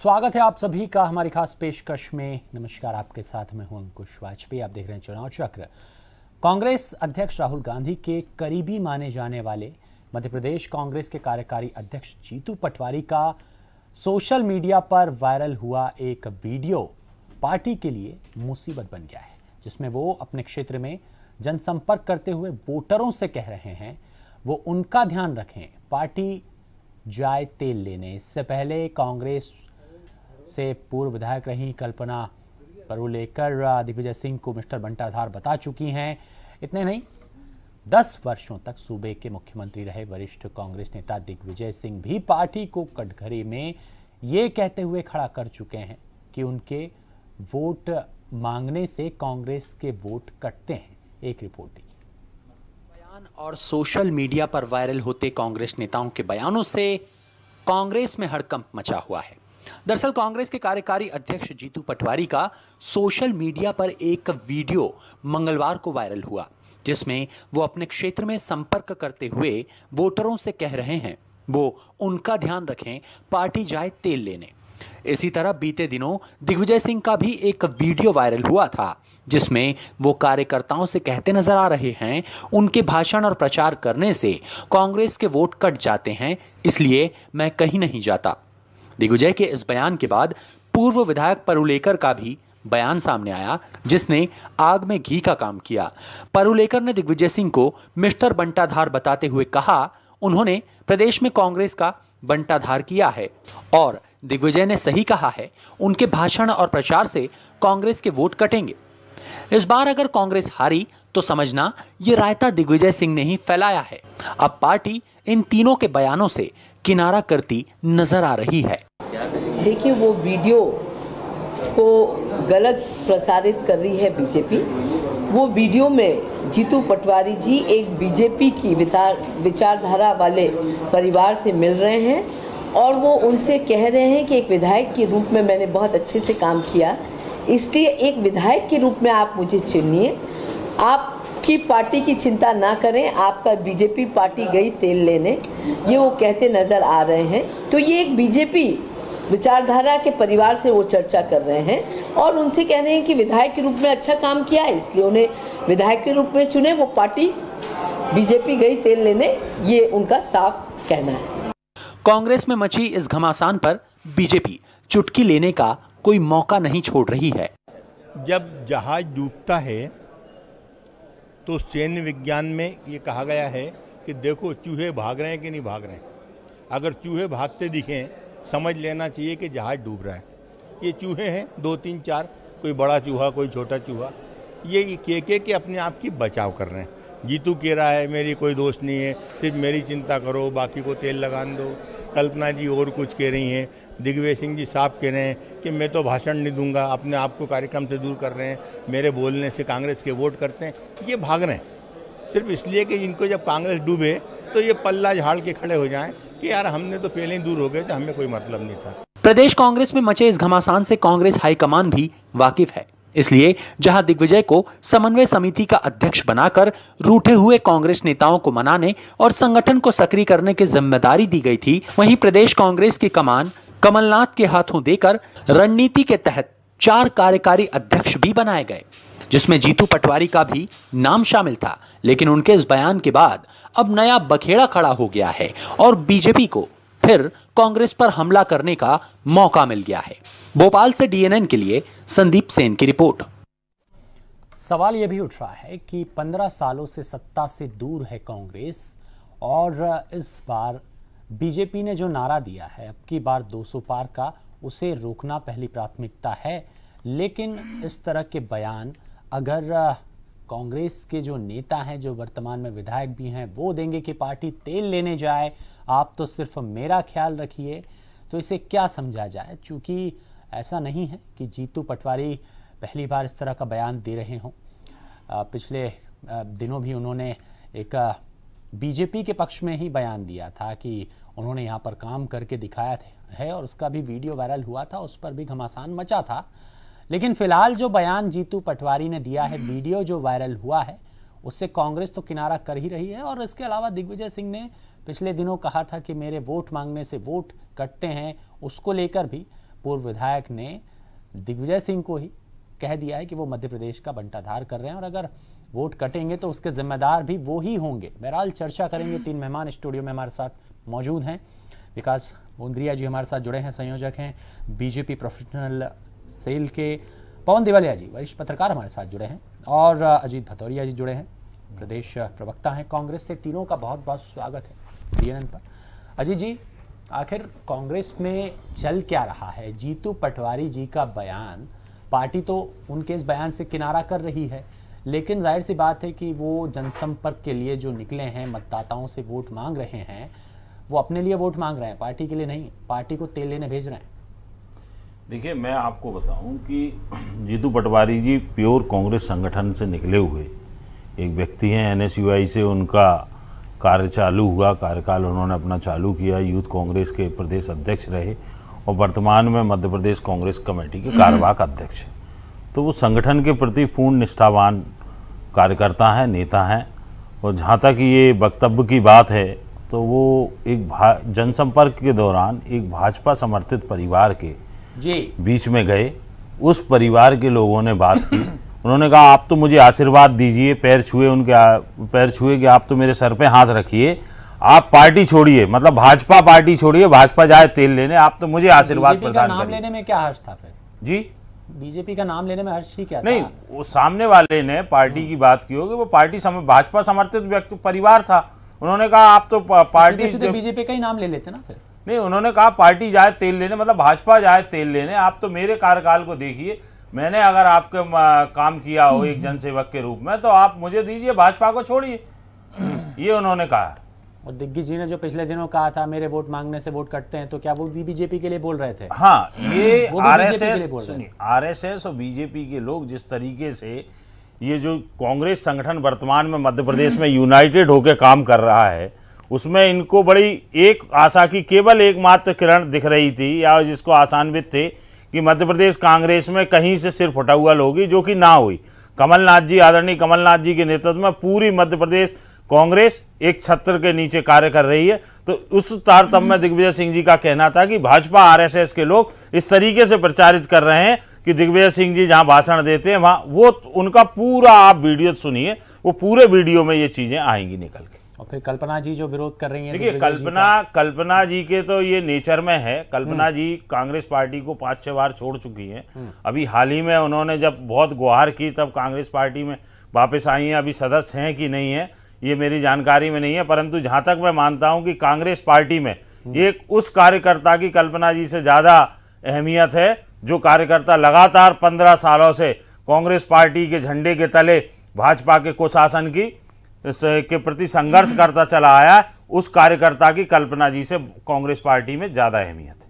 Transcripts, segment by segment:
स्वागत है आप सभी का हमारी खास पेशकश में नमस्कार आपके साथ मैं हूं अंकुश वाजपेयी आप देख रहे हैं चुनाव चक्र कांग्रेस अध्यक्ष राहुल गांधी के करीबी माने जाने वाले मध्य प्रदेश कांग्रेस के कार्यकारी अध्यक्ष जीतू पटवारी का सोशल मीडिया पर वायरल हुआ एक वीडियो पार्टी के लिए मुसीबत बन गया है जिसमें वो अपने क्षेत्र में जनसंपर्क करते हुए वोटरों से कह रहे हैं वो उनका ध्यान रखें पार्टी जाए तेल लेने इससे पहले कांग्रेस से पूर्व विधायक रहीं कल्पना परुलेकर दिग्विजय सिंह को मिस्टर बंटाधार बता चुकी हैं इतने नहीं दस वर्षों तक सूबे के मुख्यमंत्री रहे वरिष्ठ कांग्रेस नेता दिग्विजय सिंह भी पार्टी को कटघरे में ये कहते हुए खड़ा कर चुके हैं कि उनके वोट मांगने से कांग्रेस के वोट कटते हैं एक रिपोर्ट देखिए बयान और सोशल मीडिया पर वायरल होते कांग्रेस नेताओं के बयानों से कांग्रेस में हड़कंप मचा हुआ है दरअसल कांग्रेस के कार्यकारी अध्यक्ष जीतू पटवारी का सोशल मीडिया पर एक वीडियो मंगलवार को वायरल हुआ जिसमें वो अपने क्षेत्र में संपर्क करते हुए वोटरों से कह रहे हैं वो उनका ध्यान रखें पार्टी जाए तेल लेने इसी तरह बीते दिनों दिग्विजय सिंह का भी एक वीडियो वायरल हुआ था जिसमें वो कार्यकर्ताओं से कहते नजर आ रहे हैं उनके भाषण और प्रचार करने से कांग्रेस के वोट कट जाते हैं इसलिए मैं कहीं नहीं जाता दिग्विजय के इस बयान के बाद पूर्व विधायक परुलेकर का भी बयान सामने आया जिसने आग में घी का काम किया परुलेकर ने दिग्विजय सिंह को मिस्टर बंटाधार बताते हुए कहा उन्होंने प्रदेश में कांग्रेस का बंटाधार किया है और दिग्विजय ने सही कहा है उनके भाषण और प्रचार से कांग्रेस के वोट कटेंगे इस बार अगर कांग्रेस हारी तो समझना ये रायता दिग्विजय सिंह ने ही फैलाया है अब पार्टी इन तीनों के बयानों से किनारा करती नजर आ रही है देखिए वो वीडियो को गलत प्रसारित कर रही है बीजेपी वो वीडियो में जीतू पटवारी जी एक बीजेपी की विचार विचारधारा वाले परिवार से मिल रहे हैं और वो उनसे कह रहे हैं कि एक विधायक के रूप में मैंने बहुत अच्छे से काम किया इसलिए एक विधायक के रूप में आप मुझे चिन्हिए आप आपकी पार्टी की चिंता ना करें आपका बीजेपी पार्टी गई तेल लेने ये वो कहते नज़र आ रहे हैं तो ये एक बीजेपी विचारधारा के परिवार से वो चर्चा कर रहे हैं और उनसे कह रहे हैं कि विधायक के रूप में अच्छा काम किया है इसलिए उन्हें विधायक के रूप में चुने वो पार्टी बीजेपी गई तेल लेने ये उनका साफ कहना है कांग्रेस में मची इस घमासान पर बीजेपी चुटकी लेने का कोई मौका नहीं छोड़ रही है जब जहाज डूबता है तो सैन्य विज्ञान में ये कहा गया है कि देखो चूहे भाग रहे हैं कि नहीं भाग रहे हैं अगर चूहे भागते दिखें समझ लेना चाहिए कि जहाज़ डूब रहा है ये चूहे हैं दो तीन चार कोई बड़ा चूहा कोई छोटा चूहा ये के के के अपने आप की बचाव कर रहे हैं जीतू कह रहा है मेरी कोई दोस्त नहीं है सिर्फ मेरी चिंता करो बाकी को तेल लगा दो कल्पना जी और कुछ कह रही हैं दिग्विजय सिंह जी साफ कह रहे हैं कि मैं तो भाषण नहीं दूंगा अपने आप को कार्यक्रम से दूर कर रहे हैं मेरे बोलने से कांग्रेस के वोट करते हैं ये भाग रहे हैं सिर्फ इसलिए कि इनको जब कांग्रेस डूबे तो ये पल्ला झाड़ के खड़े हो जाएं कि यार हमने तो पहले ही दूर हो गए तो हमें कोई मतलब नहीं था प्रदेश कांग्रेस में मचे इस घमासान से कांग्रेस हाईकमान भी वाकिफ है इसलिए जहां दिग्विजय को समन्वय समिति का अध्यक्ष बनाकर रूठे हुए कांग्रेस नेताओं को मनाने और संगठन को सक्रिय करने की जिम्मेदारी दी गई थी वहीं प्रदेश कांग्रेस की कमान कमलनाथ के हाथों देकर रणनीति के तहत चार कार्यकारी अध्यक्ष भी बनाए गए जिसमें जीतू पटवारी का भी नाम शामिल था लेकिन उनके इस बयान के बाद अब नया बखेड़ा खड़ा हो गया है और बीजेपी को फिर कांग्रेस पर हमला करने का मौका मिल गया है भोपाल से डीएनएन के लिए संदीप सेन की रिपोर्ट सवाल यह भी उठ रहा है कि 15 सालों से सत्ता से दूर है कांग्रेस और इस बार बीजेपी ने जो नारा दिया है अब की बार 200 पार का उसे रोकना पहली प्राथमिकता है लेकिन इस तरह के बयान अगर कांग्रेस के जो नेता हैं जो वर्तमान में विधायक भी हैं वो देंगे कि पार्टी तेल लेने जाए आप तो सिर्फ मेरा ख्याल रखिए तो इसे क्या समझा जाए क्योंकि ऐसा नहीं है कि जीतू पटवारी पहली बार इस तरह का बयान दे रहे हों पिछले दिनों भी उन्होंने एक बीजेपी के पक्ष में ही बयान दिया था कि उन्होंने यहाँ पर काम करके दिखाया है और उसका भी वीडियो वायरल हुआ था उस पर भी घमासान मचा था लेकिन फिलहाल जो बयान जीतू पटवारी ने दिया है वीडियो जो वायरल हुआ है उससे कांग्रेस तो किनारा कर ही रही है और इसके अलावा दिग्विजय सिंह ने पिछले दिनों कहा था कि मेरे वोट मांगने से वोट कटते हैं उसको लेकर भी पूर्व विधायक ने दिग्विजय सिंह को ही कह दिया है कि वो मध्य प्रदेश का बंटाधार कर रहे हैं और अगर वोट कटेंगे तो उसके जिम्मेदार भी वो ही होंगे बहरहाल चर्चा करेंगे तीन मेहमान स्टूडियो में हमारे साथ मौजूद हैं विकास बोंद्रिया जी हमारे साथ जुड़े हैं संयोजक हैं बीजेपी प्रोफेशनल सेल के पवन दिवालिया जी वरिष्ठ पत्रकार हमारे साथ जुड़े हैं और अजीत भतौरिया जी जुड़े हैं प्रदेश प्रवक्ता हैं कांग्रेस से तीनों का बहुत बहुत स्वागत है डीएनएन पर अजीत जी आखिर कांग्रेस में चल क्या रहा है जीतू पटवारी जी का बयान पार्टी तो उनके इस बयान से किनारा कर रही है लेकिन जाहिर सी बात है कि वो जनसंपर्क के लिए जो निकले हैं मतदाताओं से वोट मांग रहे हैं वो अपने लिए वोट मांग रहे हैं पार्टी के लिए नहीं पार्टी को तेल लेने भेज रहे हैं देखिए मैं आपको बताऊं कि जीतू पटवारी जी प्योर कांग्रेस संगठन से निकले हुए एक व्यक्ति हैं एन से उनका कार्य चालू हुआ कार्यकाल उन्होंने अपना चालू किया यूथ कांग्रेस के प्रदेश अध्यक्ष रहे और वर्तमान में मध्य प्रदेश कांग्रेस कमेटी के कार्यवाहक अध्यक्ष हैं तो वो संगठन के प्रति पूर्ण निष्ठावान कार्यकर्ता हैं नेता हैं और जहाँ तक ये वक्तव्य की बात है तो वो एक जनसंपर्क के दौरान एक भाजपा समर्थित परिवार के जी बीच में गए उस परिवार के लोगों ने बात की उन्होंने कहा आप तो मुझे आशीर्वाद दीजिए पैर छुए उनके पैर छुए कि आप तो मेरे सर पे हाथ रखिए आप पार्टी छोड़िए मतलब भाजपा पार्टी छोड़िए भाजपा जाए तेल लेने आप तो मुझे आशीर्वाद प्रदान लेने में क्या हर्ष था फिर जी बीजेपी का नाम लेने में हर्ष ही क्या नहीं वो सामने वाले ने पार्टी की बात की होगी वो पार्टी समय भाजपा समर्थित व्यक्ति परिवार था उन्होंने कहा आप तो, तो पार्टी सीधे बीजेपी का ही नाम ले लेते ना फिर नहीं उन्होंने कहा पार्टी जाए तेल लेने मतलब भाजपा जाए तेल लेने आप तो मेरे कार्यकाल को देखिए मैंने अगर आपके काम किया हो एक जनसेवक के रूप में तो आप मुझे दीजिए भाजपा को छोड़िए ये उन्होंने कहा और दिग्गी जी ने जो पिछले दिनों कहा था मेरे वोट मांगने से वोट कटते हैं तो क्या वो भी बीजेपी के लिए बोल रहे थे हाँ ये आरएसएस आरएसएस और बीजेपी के लोग जिस तरीके से ये जो कांग्रेस संगठन वर्तमान में मध्य प्रदेश में यूनाइटेड होकर काम कर रहा है उसमें इनको बड़ी एक आशा की केवल एकमात्र किरण दिख रही थी या जिसको आसानवित थे कि मध्य प्रदेश कांग्रेस में कहीं से सिर्फ फटा हुआ लोगी जो कि ना हुई कमलनाथ जी आदरणीय कमलनाथ जी के नेतृत्व में पूरी मध्य प्रदेश कांग्रेस एक छत्र के नीचे कार्य कर रही है तो उस तारतम्य हम्म। दिग्विजय सिंह जी का कहना था कि भाजपा आरएसएस के लोग इस तरीके से प्रचारित कर रहे हैं कि दिग्विजय सिंह जी जहां भाषण देते हैं वहां वो उनका पूरा आप वीडियो सुनिए वो पूरे वीडियो में ये चीजें आएंगी निकल के और फिर कल्पना जी जो विरोध कर रही हैं देखिए कल्पना कल्पना जी के तो ये नेचर में है कल्पना हम्म। जी कांग्रेस पार्टी को पांच छह बार छोड़ चुकी हैं हम्म। अभी हाल ही में उन्होंने जब बहुत गुहार की तब कांग्रेस पार्टी में वापस आई हैं अभी सदस्य हैं कि नहीं है ये मेरी जानकारी में नहीं है परंतु जहाँ तक मैं मानता हूँ कि कांग्रेस पार्टी में एक उस कार्यकर्ता की कल्पना जी से ज़्यादा अहमियत है जो कार्यकर्ता लगातार पंद्रह सालों से कांग्रेस पार्टी के झंडे के तले भाजपा के कुशासन की के प्रति संघर्ष करता चला आया उस कार्यकर्ता की कल्पना जी से कांग्रेस पार्टी में ज़्यादा अहमियत है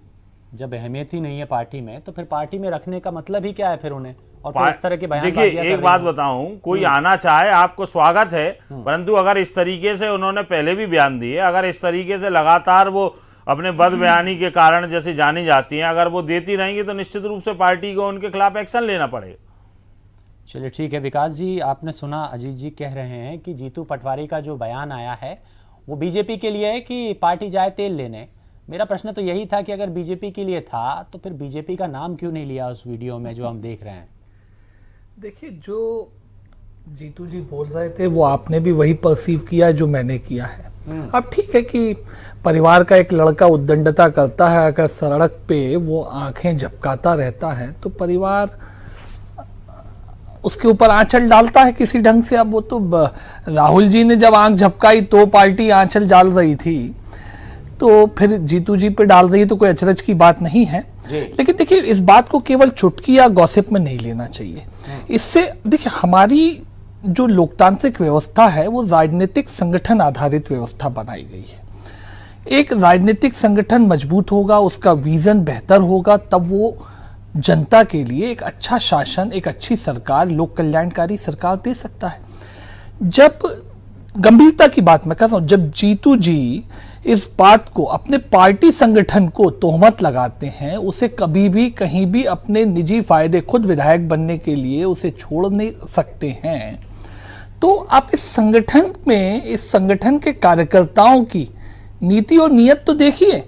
जब अहमियत ही नहीं है पार्टी में तो फिर पार्टी में रखने का मतलब ही क्या है फिर उन्हें और इस तरह के बयान देखिए एक बात बताऊं कोई हम्म। आना चाहे आपको स्वागत है हम्म। परंतु अगर इस तरीके से उन्होंने पहले भी बयान दिए अगर इस तरीके से लगातार वो अपने बद हम्म। बयानी के कारण जैसे जानी जाती हैं अगर वो देती रहेंगी तो निश्चित रूप से पार्टी को उनके खिलाफ एक्शन लेना पड़ेगा चलिए ठीक है विकास जी आपने सुना अजीत जी कह रहे हैं कि जीतू पटवारी का जो बयान आया है वो बीजेपी के लिए है कि पार्टी जाए तेल लेने मेरा प्रश्न तो यही था कि अगर बीजेपी के लिए था तो फिर बीजेपी का नाम क्यों नहीं लिया उस वीडियो में जो हम देख रहे हैं देखिए जो जीतू जी बोल रहे थे वो आपने भी वही परसीव किया जो मैंने किया है हम्म। अब ठीक है कि परिवार का एक लड़का उद्दंडता करता है अगर सड़क पे वो आंखें झपकाता रहता है तो परिवार उसके ऊपर आंचल डालता है किसी ढंग से अब वो तो राहुल जी ने जब आंख झपकाई तो पार्टी आंचल डाल रही थी तो फिर जीतू जी पे डाल रही है तो कोई अचरज की बात नहीं है लेकिन देखिए इस बात को केवल चुटकी या गॉसिप में नहीं लेना चाहिए हम्म। इससे देखिए हमारी जो लोकतांत्रिक व्यवस्था है वो राजनीतिक संगठन आधारित व्यवस्था बनाई गई है एक राजनीतिक संगठन मजबूत होगा उसका विजन बेहतर होगा तब वो जनता के लिए एक अच्छा शासन एक अच्छी सरकार लोक कल्याणकारी सरकार दे सकता है जब गंभीरता की बात मैं कहता रहा हूँ जब जीतू जी इस बात को अपने पार्टी संगठन को तोहमत लगाते हैं उसे कभी भी कहीं भी अपने निजी फायदे खुद विधायक बनने के लिए उसे छोड़ नहीं सकते हैं तो आप इस संगठन में इस संगठन के कार्यकर्ताओं की नीति और नियत तो देखिए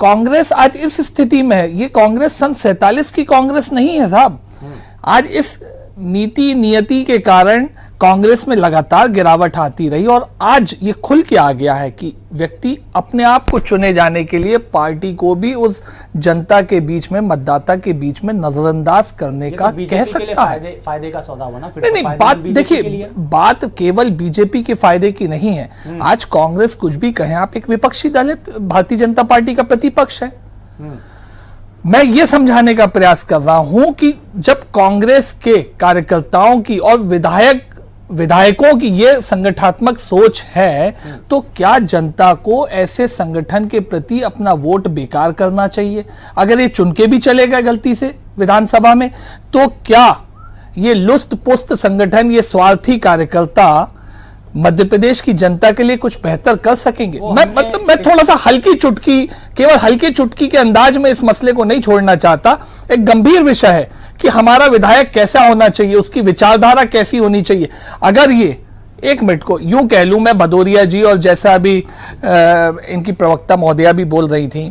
कांग्रेस आज इस स्थिति में है ये कांग्रेस सन सैतालीस की कांग्रेस नहीं है साहब हम्म। आज इस नीति नियति के कारण कांग्रेस में लगातार गिरावट आती रही और आज ये खुल के आ गया है कि व्यक्ति अपने आप को चुने जाने के लिए पार्टी को भी उस जनता के बीच में मतदाता के बीच में नजरअंदाज करने तो का तो कह सकता है फायदे, फायदे का सौदा होना नहीं तो नहीं बात देखिए बात केवल बीजेपी के फायदे की नहीं है हम्म। आज कांग्रेस कुछ भी कहे आप एक विपक्षी दल है भारतीय जनता पार्टी का प्रतिपक्ष है हम्म। मैं ये समझाने का प्रयास कर रहा हूं कि जब कांग्रेस के कार्यकर्ताओं की और विधायक विधायकों की ये संगठनात्मक सोच है तो क्या जनता को ऐसे संगठन के प्रति अपना वोट बेकार करना चाहिए अगर ये चुनके भी चले गए गलती से विधानसभा में तो क्या ये लुस्त पुस्त संगठन ये स्वार्थी कार्यकर्ता मध्य प्रदेश की जनता के लिए कुछ बेहतर कर सकेंगे मैं मतलब मैं थोड़ा सा हल्की चुटकी केवल हल्की चुटकी के अंदाज में इस मसले को नहीं छोड़ना चाहता एक गंभीर विषय है कि हमारा विधायक कैसा होना चाहिए उसकी विचारधारा कैसी होनी चाहिए अगर ये एक मिनट को यूं कह लूं मैं भदौरिया जी और जैसा अभी इनकी प्रवक्ता महोदया भी बोल रही थी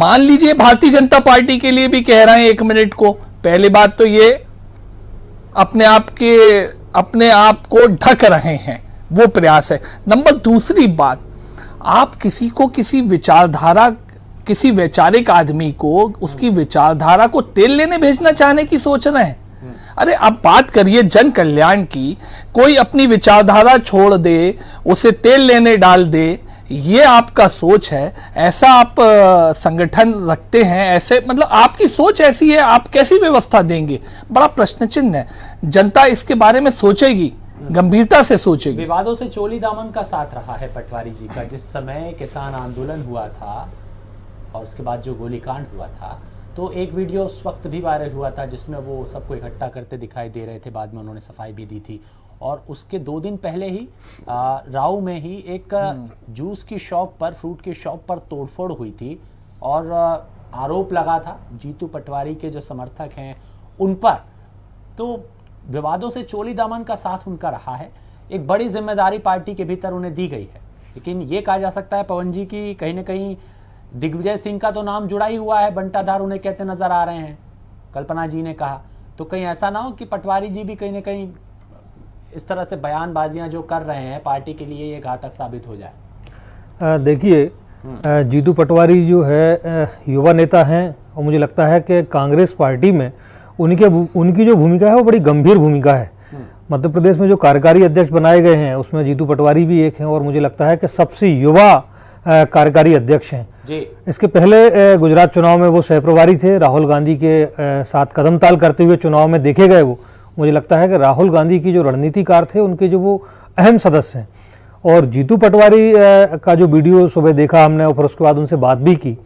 मान लीजिए भारतीय जनता पार्टी के लिए भी कह रहे हैं एक मिनट को पहली बात तो ये अपने आप के अपने आप को ढक रहे हैं वो प्रयास है नंबर दूसरी बात आप किसी को किसी विचारधारा किसी वैचारिक आदमी को उसकी हम्म। विचारधारा को तेल लेने भेजना चाहने की सोच रहे हैं हम्म। अरे आप बात करिए जन कल्याण की कोई अपनी विचारधारा छोड़ दे उसे तेल लेने डाल दे ये आपका सोच है ऐसा आप संगठन रखते हैं ऐसे मतलब आपकी सोच ऐसी है आप कैसी व्यवस्था देंगे बड़ा प्रश्न चिन्ह है जनता इसके बारे में सोचेगी गंभीरता से सोचेंगे विवादों से चोली दामन का साथ रहा है पटवारी जी का जिस समय किसान आंदोलन हुआ था और उसके बाद जो गोलीकांड हुआ था तो एक वीडियो उस वक्त भी वायरल हुआ था जिसमें वो सबको इकट्ठा करते दिखाई दे रहे थे बाद में उन्होंने सफाई भी दी थी और उसके दो दिन पहले ही राव में ही एक हम्म। जूस की शॉप पर फ्रूट की शॉप पर तोड़फोड़ हुई थी और आरोप लगा था जीतू पटवारी के जो समर्थक हैं उन पर तो विवादों से चोली दामन का साथ उनका रहा है एक बड़ी जिम्मेदारी पार्टी के भीतर उन्हें दी गई है लेकिन ये कहा जा सकता है पवन जी की कहीं ना कहीं दिग्विजय सिंह का तो नाम जुड़ा ही हुआ है बंटाधार उन्हें कहते नजर आ रहे हैं कल्पना जी ने कहा तो कहीं ऐसा ना हो कि पटवारी जी भी कहीं ना कहीं इस तरह से बयानबाजियां जो कर रहे हैं पार्टी के लिए ये घातक साबित हो जाए देखिए हम्म। जीतू पटवारी जो है युवा नेता हैं और मुझे लगता है कि कांग्रेस पार्टी में उनके उनकी जो भूमिका है वो बड़ी गंभीर भूमिका है हम्म। मध्य प्रदेश में जो कार्यकारी अध्यक्ष बनाए गए हैं उसमें जीतू पटवारी भी एक हैं और मुझे लगता है कि सबसे युवा कार्यकारी अध्यक्ष हैं इसके पहले गुजरात चुनाव में वो सहप्रभारी थे राहुल गांधी के साथ कदम ताल करते हुए चुनाव में देखे गए वो मुझे लगता है कि राहुल गांधी की जो रणनीतिकार थे उनके जो वो अहम सदस्य हैं और जीतू पटवारी का जो वीडियो सुबह देखा हमने और फिर उसके बाद उनसे बात भी की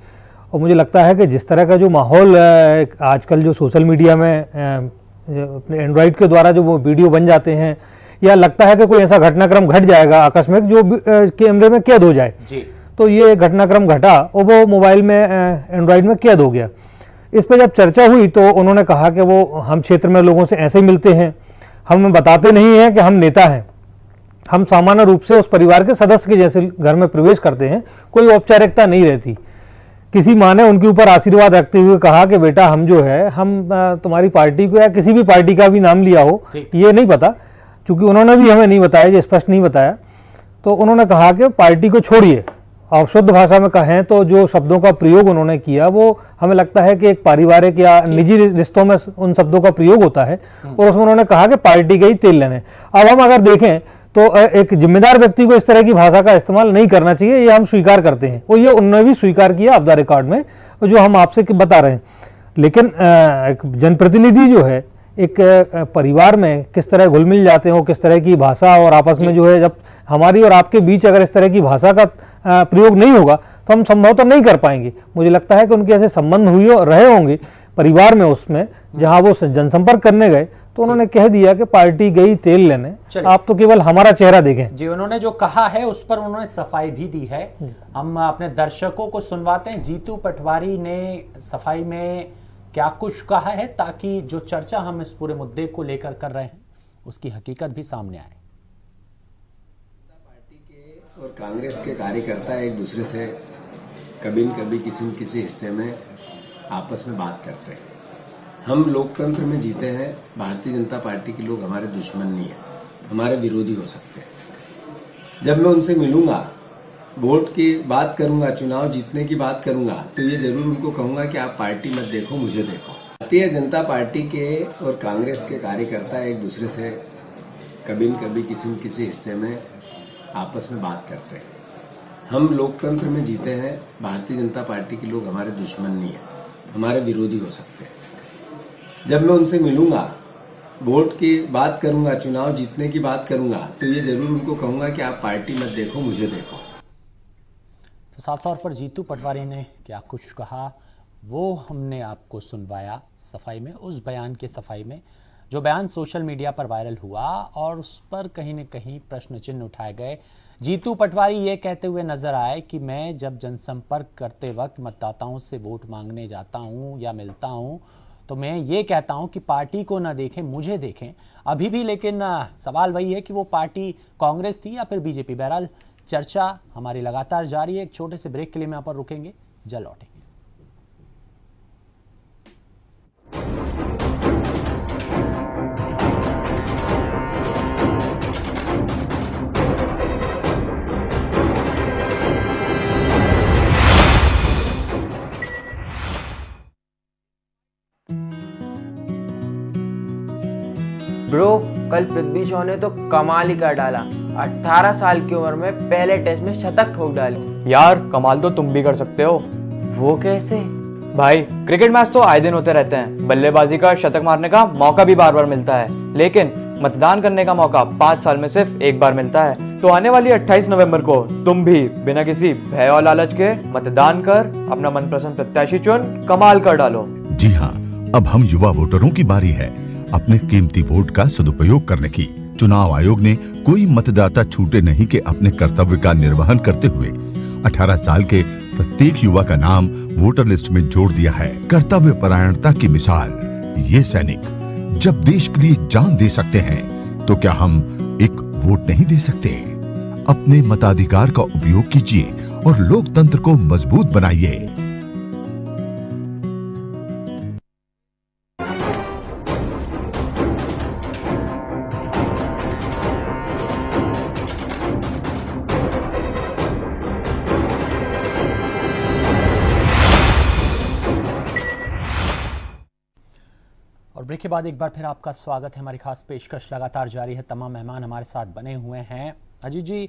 और मुझे लगता है कि जिस तरह का जो माहौल आजकल जो सोशल मीडिया में अपने एंड्रॉयड के द्वारा जो वो वीडियो बन जाते हैं या लगता है कि कोई ऐसा घटनाक्रम घट जाएगा आकस्मिक जो कैमरे में कैद हो जाए जी। तो ये घटनाक्रम घटा और वो मोबाइल में एंड्रॉयड में कैद हो गया इस पर जब चर्चा हुई तो उन्होंने कहा कि वो हम क्षेत्र में लोगों से ऐसे ही मिलते हैं हम बताते नहीं हैं कि हम नेता हैं हम सामान्य रूप से उस परिवार के सदस्य के जैसे घर में प्रवेश करते हैं कोई औपचारिकता नहीं रहती किसी माँ ने उनके ऊपर आशीर्वाद रखते हुए कहा कि बेटा हम जो है हम तुम्हारी पार्टी को या किसी भी पार्टी का भी नाम लिया हो ये नहीं पता क्योंकि उन्होंने भी हमें नहीं बताया ये स्पष्ट नहीं बताया तो उन्होंने कहा कि पार्टी को छोड़िए और शुद्ध भाषा में कहें तो जो शब्दों का प्रयोग उन्होंने किया वो हमें लगता है कि एक पारिवारिक या निजी रिश्तों में उन शब्दों का प्रयोग होता है हम्म। और उसमें उन्होंने कहा कि पार्टी का ही तेल लेने अब हम अगर देखें तो एक जिम्मेदार व्यक्ति को इस तरह की भाषा का इस्तेमाल नहीं करना चाहिए ये हम स्वीकार करते हैं और ये उन्होंने भी स्वीकार किया आपदा रिकॉर्ड में जो हम आपसे बता रहे हैं लेकिन एक जनप्रतिनिधि जो है एक परिवार में किस तरह घुल मिल जाते हो किस तरह की भाषा और आपस में जो है जब हमारी और आपके बीच अगर इस तरह की भाषा का प्रयोग नहीं होगा तो हम संभव तो नहीं कर पाएंगे मुझे लगता है कि उनके ऐसे संबंध हुए रहे होंगे परिवार में उसमें जहाँ वो जनसंपर्क करने गए तो उन्होंने कह दिया कि पार्टी गई तेल लेने आप तो केवल हमारा चेहरा देखें जी उन्होंने जो कहा है उस पर उन्होंने सफाई भी दी है हम अपने दर्शकों को सुनवाते हैं जीतू पटवारी ने सफाई में क्या कुछ कहा है ताकि जो चर्चा हम इस पूरे मुद्दे को लेकर कर रहे हैं उसकी हकीकत भी सामने आए पार्टी के और कांग्रेस के कार्यकर्ता एक दूसरे से कभी न कभी किसी न किसी हिस्से में आपस में बात करते हैं हम लोकतंत्र में जीते हैं भारतीय जनता पार्टी के लोग हमारे दुश्मन नहीं है हमारे विरोधी हो सकते हैं जब मैं उनसे मिलूंगा वोट की बात करूंगा चुनाव जीतने की बात करूंगा तो ये जरूर उनको कहूंगा कि आप पार्टी मत देखो मुझे देखो भारतीय जनता पार्टी के और कांग्रेस के कार्यकर्ता एक दूसरे से कभी न कभी किसी न किसी हिस्से में आपस में बात करते हैं हम लोकतंत्र में जीते हैं भारतीय जनता पार्टी के लोग हमारे दुश्मन नहीं है हमारे विरोधी हो सकते हैं जब मैं उनसे मिलूंगा वोट की बात करूंगा चुनाव जीतने की बात करूंगा तो ये जरूर उनको कहूंगा कि आप पार्टी मत देखो मुझे देखो तो साफ तौर पर जीतू पटवारी ने क्या कुछ कहा वो हमने आपको सुनवाया सफाई में उस बयान के सफाई में जो बयान सोशल मीडिया पर वायरल हुआ और उस पर कहीं न कहीं प्रश्न चिन्ह उठाए गए जीतू पटवारी ये कहते हुए नजर आए कि मैं जब जनसंपर्क करते वक्त मतदाताओं से वोट मांगने जाता हूँ या मिलता हूँ तो मैं ये कहता हूं कि पार्टी को ना देखें मुझे देखें अभी भी लेकिन सवाल वही है कि वो पार्टी कांग्रेस थी या फिर बीजेपी बहरहाल चर्चा हमारी लगातार जारी है एक छोटे से ब्रेक के लिए मैं यहां पर रुकेंगे जल लौटेंगे ब्रो कल पृथ्वी शॉ ने तो कमाल ही कर डाला 18 साल की उम्र में पहले टेस्ट में शतक ठोक डाली यार कमाल तो तुम भी कर सकते हो वो कैसे भाई क्रिकेट मैच तो आए दिन होते रहते हैं बल्लेबाजी का शतक मारने का मौका भी बार बार मिलता है लेकिन मतदान करने का मौका पाँच साल में सिर्फ एक बार मिलता है तो आने वाली 28 नवंबर को तुम भी बिना किसी भय और लालच के मतदान कर अपना मनपसंद प्रत्याशी चुन कमाल कर डालो जी हाँ अब हम युवा वोटरों की बारी है अपने कीमती वोट का सदुपयोग करने की चुनाव आयोग ने कोई मतदाता छूटे नहीं के अपने कर्तव्य का निर्वहन करते हुए 18 साल के प्रत्येक युवा का नाम वोटर लिस्ट में जोड़ दिया है कर्तव्य परायणता की मिसाल ये सैनिक जब देश के लिए जान दे सकते हैं तो क्या हम एक वोट नहीं दे सकते अपने मताधिकार का उपयोग कीजिए और लोकतंत्र को मजबूत बनाइए बाद एक बार फिर आपका स्वागत है हमारी खास पेशकश लगातार जारी है तमाम मेहमान हमारे साथ बने हुए हैं अजीत जी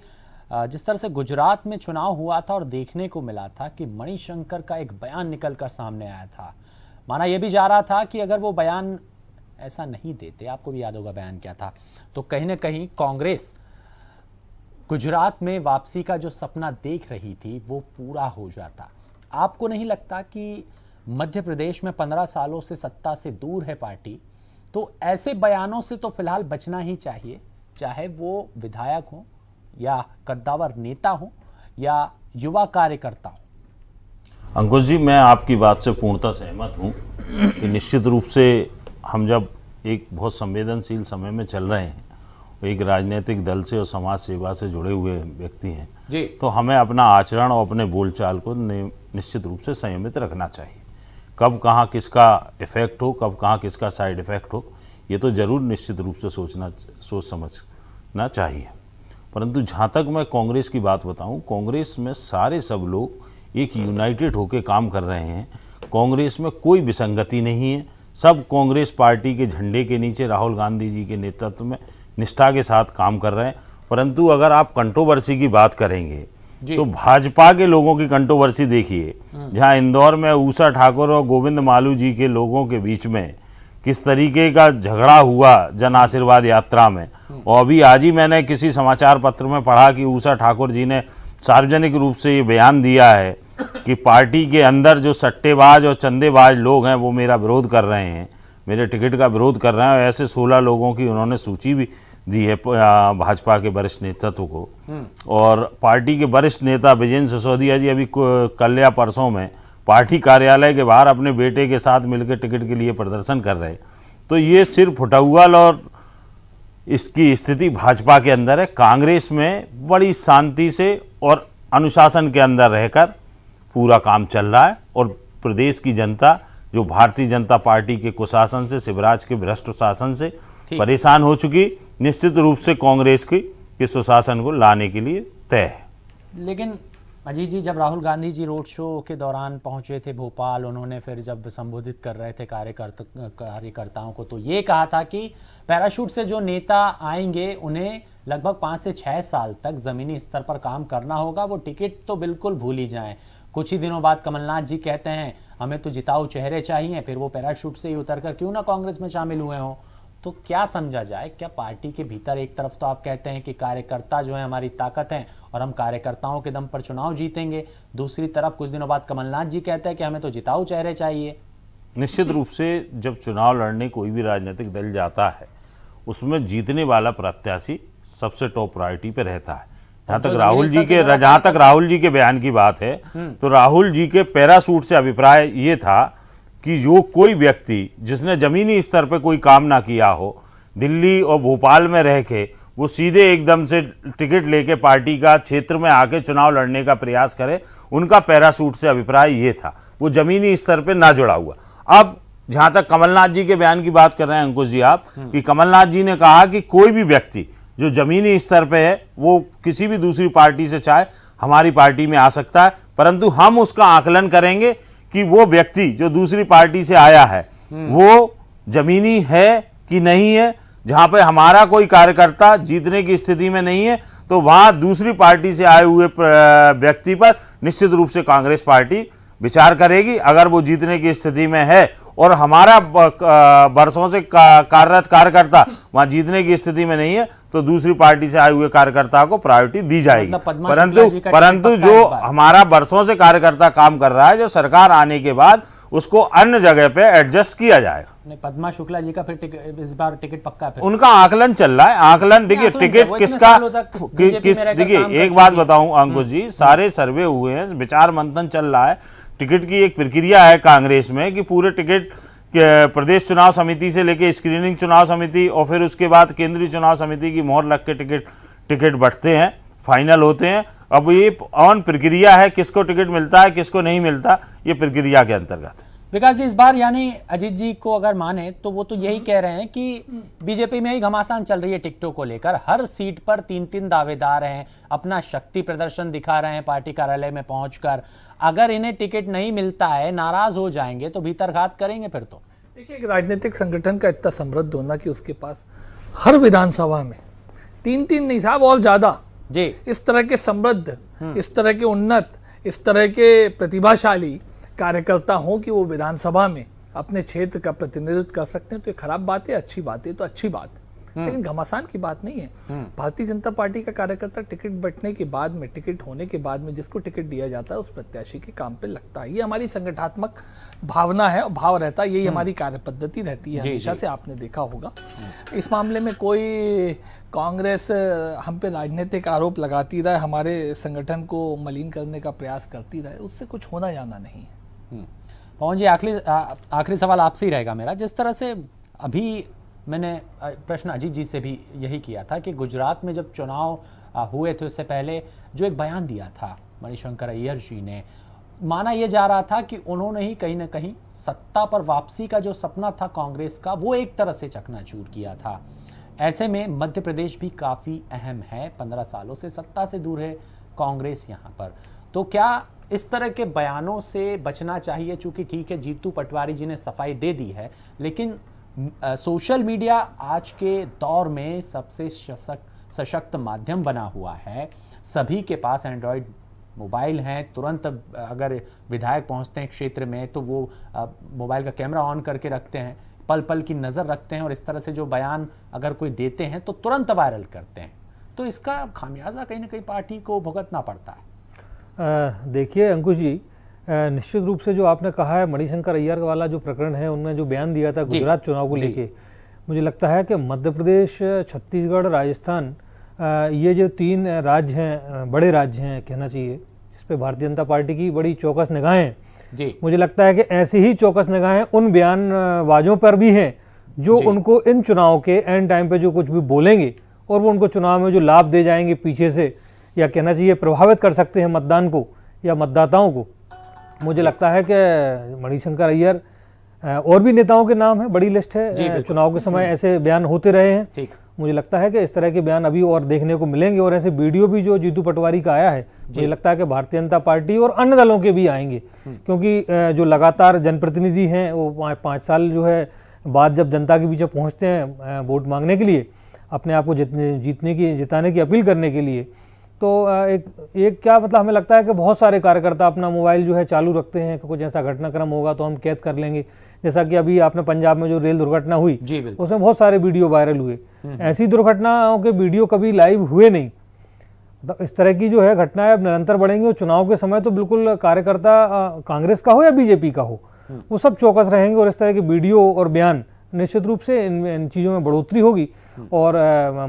जिस तरह से गुजरात में चुनाव हुआ था और देखने को मिला था कि मणिशंकर का एक बयान निकल कर सामने आया था माना यह भी जा रहा था कि अगर वो बयान ऐसा नहीं देते आपको भी याद होगा बयान क्या था तो कहीं ना कहीं कांग्रेस गुजरात में वापसी का जो सपना देख रही थी वो पूरा हो जाता आपको नहीं लगता कि मध्य प्रदेश में पंद्रह सालों से सत्ता से दूर है पार्टी तो ऐसे बयानों से तो फिलहाल बचना ही चाहिए चाहे वो विधायक हो या कद्दावर नेता हो या युवा कार्यकर्ता हो अंकुश जी मैं आपकी बात से पूर्णतः सहमत हूँ कि निश्चित रूप से हम जब एक बहुत संवेदनशील समय में चल रहे हैं एक राजनीतिक दल से और समाज सेवा से जुड़े हुए व्यक्ति हैं जी तो हमें अपना आचरण और अपने बोलचाल को निश्चित रूप से संयमित रखना चाहिए कब कहाँ किसका इफ़ेक्ट हो कब कहाँ किसका साइड इफ़ेक्ट हो ये तो ज़रूर निश्चित रूप से सोचना सोच समझना चाहिए परंतु जहाँ तक मैं कांग्रेस की बात बताऊँ कांग्रेस में सारे सब लोग एक यूनाइटेड होकर काम कर रहे हैं कांग्रेस में कोई विसंगति नहीं है सब कांग्रेस पार्टी के झंडे के नीचे राहुल गांधी जी के नेतृत्व में निष्ठा के साथ काम कर रहे हैं परंतु अगर आप कंट्रोवर्सी की बात करेंगे तो भाजपा के लोगों की कंट्रोवर्सी देखिए हाँ। जहां इंदौर में उषा ठाकुर और गोविंद मालू जी के लोगों के बीच में किस तरीके का झगड़ा हुआ जन आशीर्वाद यात्रा में हाँ। और अभी आज ही मैंने किसी समाचार पत्र में पढ़ा कि उषा ठाकुर जी ने सार्वजनिक रूप से ये बयान दिया है कि पार्टी के अंदर जो सट्टेबाज और चंदेबाज लोग हैं वो मेरा विरोध कर रहे हैं मेरे टिकट का विरोध कर रहे हैं और ऐसे सोलह लोगों की उन्होंने सूची भी दी है भाजपा के वरिष्ठ नेतृत्व को और पार्टी के वरिष्ठ नेता विजेंद्र सिसोदिया जी अभी कल या परसों में पार्टी कार्यालय के बाहर अपने बेटे के साथ मिलकर टिकट के लिए प्रदर्शन कर रहे तो ये सिर्फ फुटाउल और इसकी स्थिति भाजपा के अंदर है कांग्रेस में बड़ी शांति से और अनुशासन के अंदर रहकर पूरा काम चल रहा है और प्रदेश की जनता जो भारतीय जनता पार्टी के कुशासन से शिवराज के भ्रष्ट शासन से परेशान हो चुकी निश्चित रूप से कांग्रेस की के सुशासन को लाने के लिए तय है लेकिन अजीत जी जब राहुल गांधी जी रोड शो के दौरान पहुंचे थे भोपाल उन्होंने फिर जब संबोधित कर रहे थे कार्यकर्ता कार्यकर्ताओं को तो ये कहा था कि पैराशूट से जो नेता आएंगे उन्हें लगभग पाँच से छः साल तक ज़मीनी स्तर पर काम करना होगा वो टिकट तो बिल्कुल भूल ही जाए कुछ ही दिनों बाद कमलनाथ जी कहते हैं हमें तो जिताऊ चेहरे चाहिए फिर वो पैराशूट से ही उतर कर क्यों ना कांग्रेस में शामिल हुए हों तो क्या समझा जाए क्या पार्टी के भीतर एक तरफ तो आप कहते हैं कि कार्यकर्ता जो है हमारी ताकत हैं और हम कार्यकर्ताओं के दम पर चुनाव जीतेंगे दूसरी तरफ कुछ दिनों बाद कमलनाथ जी कहते हैं कि हमें तो जिताऊ चेहरे चाहिए निश्चित रूप से जब चुनाव लड़ने कोई भी राजनीतिक दल जाता है उसमें जीतने वाला प्रत्याशी सबसे टॉप प्रायोरिटी पे रहता है जहां तक तो राहुल जी के जहां तक राहुल जी के बयान की बात है हम्म। तो राहुल जी के पैरासूट से अभिप्राय ये था कि जो कोई व्यक्ति जिसने ज़मीनी स्तर पर कोई काम ना किया हो दिल्ली और भोपाल में रह के वो सीधे एकदम से टिकट लेके पार्टी का क्षेत्र में आके चुनाव लड़ने का प्रयास करे उनका पैरासूट से अभिप्राय ये था वो ज़मीनी स्तर पर ना जुड़ा हुआ अब जहाँ तक कमलनाथ जी के बयान की बात कर रहे हैं अंकुश जी आप हम्म। कि कमलनाथ जी ने कहा कि कोई भी व्यक्ति जो ज़मीनी स्तर पे है वो किसी भी दूसरी पार्टी से चाहे हमारी पार्टी में आ सकता है परंतु हम उसका आकलन करेंगे कि वो व्यक्ति जो दूसरी पार्टी से आया है हम्म। वो जमीनी है कि नहीं है जहां पे हमारा कोई कार्यकर्ता जीतने की स्थिति में नहीं है तो वहां दूसरी पार्टी से आए हुए व्यक्ति पर निश्चित रूप से कांग्रेस पार्टी विचार करेगी अगर वो जीतने की स्थिति में है और हमारा बरसों से कार्यरत कार्यकर्ता वहां जीतने की स्थिति में नहीं है तो दूसरी पार्टी से आए हुए कार्यकर्ता को प्रायोरिटी दी जाएगी मतलब परंतु परंतु जो हमारा बरसों से कार्यकर्ता काम कर रहा है जो सरकार आने के बाद उसको अन्य जगह पे एडजस्ट किया जाएगा पदमा पद्मा शुक्ला जी का फिर इस बार टिकट पक्का फिर उनका आकलन चल रहा है आकलन देखिए टिकट किसका किस देखिए एक बात बताऊं अंकुश हम्म। जी सारे सर्वे हुए हैं विचार मंथन चल रहा है टिकट की एक प्रक्रिया है कांग्रेस में कि पूरे टिकट प्रदेश चुनाव समिति से लेके स्क्रीनिंग चुनाव समिति और फिर उसके बाद केंद्रीय चुनाव समिति की मोहर लग के टिकट टिकट बढ़ते हैं फाइनल होते हैं अब ये ऑन प्रक्रिया है किसको टिकट मिलता है किसको नहीं मिलता ये प्रक्रिया के अंतर्गत विकास जी इस बार यानी अजीत जी को अगर माने तो वो तो यही हम्म। कह रहे हैं कि हम्म। बीजेपी में ही घमासान चल रही है टिकटों को लेकर हर सीट पर तीन तीन दावेदार हैं अपना शक्ति प्रदर्शन दिखा रहे हैं पार्टी कार्यालय में पहुंचकर अगर इन्हें टिकट नहीं मिलता है नाराज हो जाएंगे तो भीतरघात करेंगे फिर तो देखिए एक राजनीतिक संगठन का इतना समृद्ध होना कि उसके पास हर विधानसभा में तीन तीन निशाब और ज्यादा जी इस तरह के समृद्ध हम्म। इस तरह के उन्नत इस तरह के प्रतिभाशाली कार्यकर्ता हों कि वो विधानसभा में अपने क्षेत्र का प्रतिनिधित्व कर सकते हैं तो ये खराब बात है अच्छी बात है तो अच्छी बात है हम्म। लेकिन घमासान की बात नहीं है हम्म। भारतीय जनता पार्टी का कार्यकर्ता टिकट बटने के बाद में टिकट होने के बाद में जिसको टिकट दिया जाता है उस प्रत्याशी के काम पे लगता है ये हमारी संगठनात्मक भावना है और भाव रहता है यही हम्म। हमारी कार्य पद्धति रहती है हमेशा से आपने देखा होगा इस मामले में कोई कांग्रेस हम पे राजनीतिक आरोप लगाती रहे हमारे संगठन को मलिन करने का प्रयास करती रहे उससे कुछ होना जाना नहीं है हम्म। पवन जी आखिरी आखिरी सवाल आपसे ही रहेगा मेरा जिस तरह से अभी मैंने प्रश्न अजीत जी से भी यही किया था कि गुजरात में जब चुनाव हुए थे उससे पहले जो एक बयान दिया था मणिशंकर अय्यर जी ने माना यह जा रहा था कि उन्होंने ही कहीं ना कहीं सत्ता पर वापसी का जो सपना था कांग्रेस का वो एक तरह से चकनाचूर किया था ऐसे में मध्य प्रदेश भी काफ़ी अहम है पंद्रह सालों से सत्ता से दूर है कांग्रेस यहाँ पर तो क्या इस तरह के बयानों से बचना चाहिए चूंकि ठीक है जीतू पटवारी जी ने सफाई दे दी है लेकिन आ, सोशल मीडिया आज के दौर में सबसे सशक्त सशक्त माध्यम बना हुआ है सभी के पास एंड्रॉयड मोबाइल हैं तुरंत अगर विधायक पहुंचते हैं क्षेत्र में तो वो मोबाइल का कैमरा ऑन करके रखते हैं पल पल की नज़र रखते हैं और इस तरह से जो बयान अगर कोई देते हैं तो तुरंत वायरल करते हैं तो इसका खामियाजा कहीं ना कहीं पार्टी को भुगतना पड़ता है देखिए अंकुश जी निश्चित रूप से जो आपने कहा है मणिशंकर अय्यर वाला जो प्रकरण है उनमें जो बयान दिया था गुजरात चुनाव को लेके मुझे लगता है कि मध्य प्रदेश छत्तीसगढ़ राजस्थान ये जो तीन राज्य हैं बड़े राज्य हैं कहना चाहिए जिस पर भारतीय जनता पार्टी की बड़ी चौकस निगाहें जी मुझे लगता है कि ऐसी ही चौकस निगाहें उन बयानबाजों पर भी हैं जो उनको इन चुनाव के एंड टाइम पर जो कुछ भी बोलेंगे और वो उनको चुनाव में जो लाभ दे जाएंगे पीछे से या कहना चाहिए प्रभावित कर सकते हैं मतदान को या मतदाताओं को मुझे लगता है कि मणिशंकर अय्यर और भी नेताओं के नाम है बड़ी लिस्ट है चुनाव के समय हम्म। ऐसे बयान होते रहे हैं मुझे लगता है कि इस तरह के बयान अभी और देखने को मिलेंगे और ऐसे वीडियो भी जो जीतू पटवारी का आया है मुझे लगता है कि भारतीय जनता पार्टी और अन्य दलों के भी आएंगे हम्म। क्योंकि जो लगातार जनप्रतिनिधि हैं वो पाँच साल जो है बाद जब जनता के बीच पहुँचते हैं वोट मांगने के लिए अपने आप को जीतने की जिताने की अपील करने के लिए तो एक एक क्या मतलब हमें लगता है कि बहुत सारे कार्यकर्ता अपना मोबाइल जो है चालू रखते हैं कि कुछ ऐसा घटनाक्रम होगा तो हम कैद कर लेंगे जैसा कि अभी आपने पंजाब में जो रेल दुर्घटना हुई उसमें बहुत सारे वीडियो वायरल हुए हम्म, हम्म। ऐसी दुर्घटनाओं के वीडियो कभी लाइव हुए नहीं तो इस तरह की जो है घटनाएं अब निरंतर बढ़ेंगी और चुनाव के समय तो बिल्कुल कार्यकर्ता कांग्रेस का हो या बीजेपी का हो हम्म। वो सब चौकस रहेंगे और इस तरह के वीडियो और बयान निश्चित रूप से इन चीज़ों में बढ़ोतरी होगी हम्म। और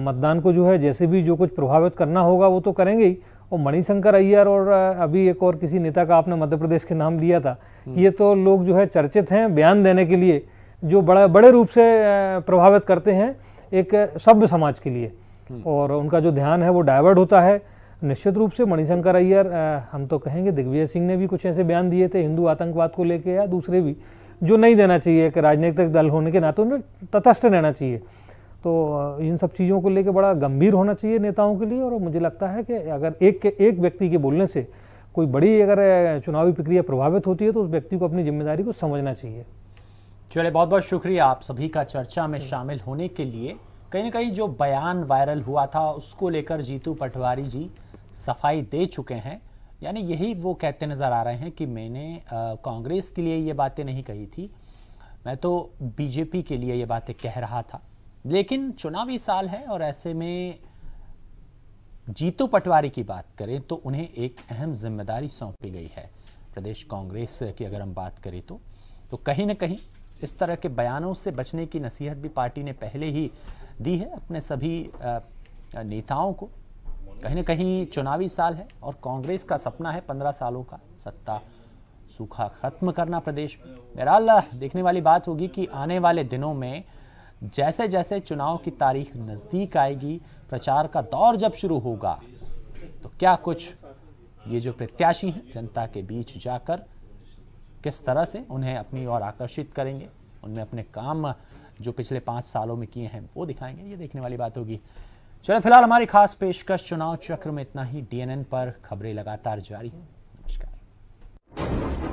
मतदान को जो है जैसे भी जो कुछ प्रभावित करना होगा वो तो करेंगे ही और मणिशंकर अय्यर और अभी एक और किसी नेता का आपने मध्य प्रदेश के नाम लिया था हम्म। ये तो लोग जो है चर्चित हैं बयान देने के लिए जो बड़ा बड़े रूप से प्रभावित करते हैं एक सभ्य समाज के लिए हम्म। और उनका जो ध्यान है वो डाइवर्ट होता है निश्चित रूप से मणिशंकर अय्यर हम तो कहेंगे दिग्विजय सिंह ने भी कुछ ऐसे बयान दिए थे हिंदू आतंकवाद को लेकर या दूसरे भी जो नहीं देना चाहिए एक राजनीतिक दल होने के नाते उन्हें तटस्थ रहना चाहिए तो इन सब चीज़ों को लेकर बड़ा गंभीर होना चाहिए नेताओं के लिए और मुझे लगता है कि अगर एक के एक व्यक्ति के बोलने से कोई बड़ी अगर चुनावी प्रक्रिया प्रभावित होती है तो उस व्यक्ति को अपनी जिम्मेदारी को समझना चाहिए चलिए बहुत बहुत शुक्रिया आप सभी का चर्चा में शामिल होने के लिए कहीं ना कहीं जो बयान वायरल हुआ था उसको लेकर जीतू पटवारी जी सफाई दे चुके हैं यानी यही वो कहते नज़र आ रहे हैं कि मैंने कांग्रेस के लिए ये बातें नहीं कही थी मैं तो बीजेपी के लिए ये बातें कह रहा था लेकिन चुनावी साल है और ऐसे में जीतू पटवारी की बात करें तो उन्हें एक अहम जिम्मेदारी सौंपी गई है प्रदेश कांग्रेस की अगर हम बात करें तो तो कहीं ना कहीं इस तरह के बयानों से बचने की नसीहत भी पार्टी ने पहले ही दी है अपने सभी नेताओं को कहीं ना कहीं चुनावी साल है और कांग्रेस का सपना है पंद्रह सालों का सत्ता सूखा खत्म करना प्रदेश में बहरहाल देखने वाली बात होगी कि आने वाले दिनों में जैसे जैसे चुनाव की तारीख नज़दीक आएगी प्रचार का दौर जब शुरू होगा तो क्या कुछ ये जो प्रत्याशी हैं जनता के बीच जाकर किस तरह से उन्हें अपनी ओर आकर्षित करेंगे उनमें अपने काम जो पिछले पांच सालों में किए हैं वो दिखाएंगे ये देखने वाली बात होगी चलो फिलहाल हमारी खास पेशकश चुनाव चक्र में इतना ही डीएनएन पर खबरें लगातार जारी हैं नमस्कार